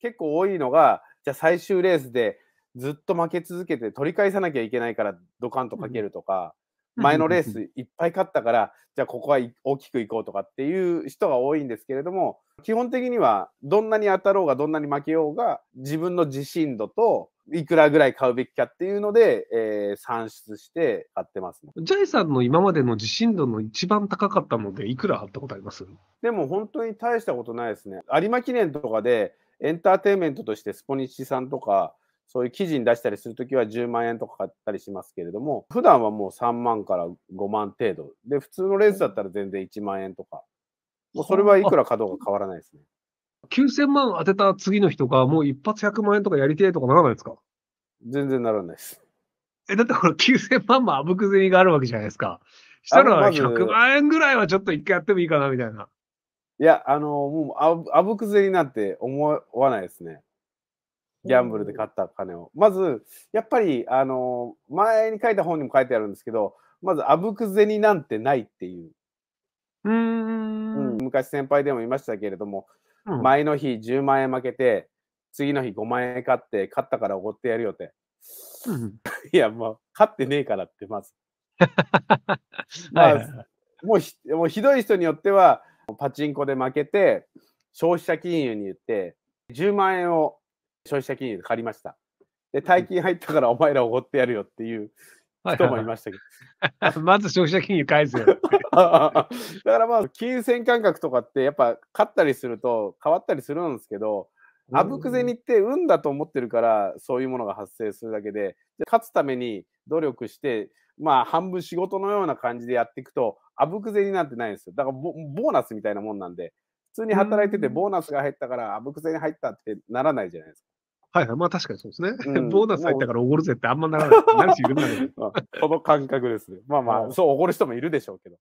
結構多いのが、じゃあ最終レースでずっと負け続けて取り返さなきゃいけないからドカンとかけるとか、前のレースいっぱい勝ったから、じゃあここは大きくいこうとかっていう人が多いんですけれども、基本的にはどんなに当たろうがどんなに負けようが、自分の自信度と、いくらぐらい買うべきかっていうので、えー、算出して買ってます、ね、ジャイさんの今までの自信度の一番高かったので、いくらあったことありますでも本当に大したことないですね。有馬記念とかでエンターテインメントとしてスポニチさんとか、そういう記事に出したりするときは10万円とか買ったりしますけれども、普段はもう3万から5万程度。で、普通のレースだったら全然1万円とか。もうそれはいくらかどうか変わらないですね。9000 万当てた次の日とか、もう一発100万円とかやりてえとかならないですか全然ならないです。え、だってこれ9000万もあぶく銭があるわけじゃないですか。したら100万円ぐらいはちょっと一回やってもいいかなみたいな。いや、あの、もうあぶ、あぶくぜになって思わないですね。ギャンブルで買った金を。まず、やっぱり、あの、前に書いた本にも書いてあるんですけど、まず、あぶく銭なんてないっていう。うん,、昔先輩でも言いましたけれども、うん、前の日10万円負けて、次の日5万円買って、勝ったからおごってやるよって。うん、いや、もう、勝ってねえからって、まず。もうひもうひどい人によっては、パチンコで負けて、消費者金融に言って、10万円を消費者金融で借りました。で、大金入ったからお前らおごってやるよっていう人もいましたけど。まず消費者金融返すよ。だからまあ、金銭感覚とかって、やっぱ勝ったりすると変わったりするんですけど、あぶく銭って運だと思ってるから、そういうものが発生するだけで、勝つために努力して、まあ、半分仕事のような感じでやっていくと、あぶく銭になってないんですよ。だからボーナスみたいなもんなんで、普通に働いててボーナスが入ったから、あぶくぜに入ったってならないじゃないですか。はい、はい、まあ確かにそうですね。うん、ボーナス入ったからおごるぜってあんまならない。なるし、いるんだけど。こ の感覚ですね。まあまあ、そう、おごる人もいるでしょうけど。